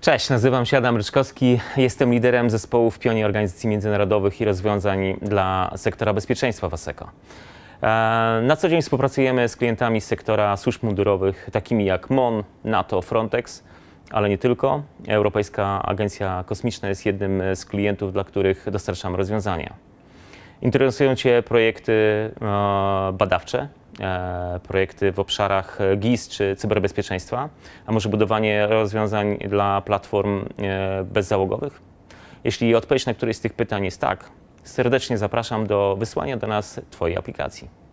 Cześć, nazywam się Adam Ryczkowski, jestem liderem zespołu w pionie organizacji międzynarodowych i rozwiązań dla sektora bezpieczeństwa Waseco. E, na co dzień współpracujemy z klientami z sektora służb mundurowych, takimi jak MON, NATO, Frontex, ale nie tylko. Europejska Agencja Kosmiczna jest jednym z klientów, dla których dostarczamy rozwiązania. Interesują Cię projekty e, badawcze, e, projekty w obszarach GIS czy cyberbezpieczeństwa, a może budowanie rozwiązań dla platform e, bezzałogowych? Jeśli odpowiedź na któreś z tych pytań jest tak, serdecznie zapraszam do wysłania do nas Twojej aplikacji.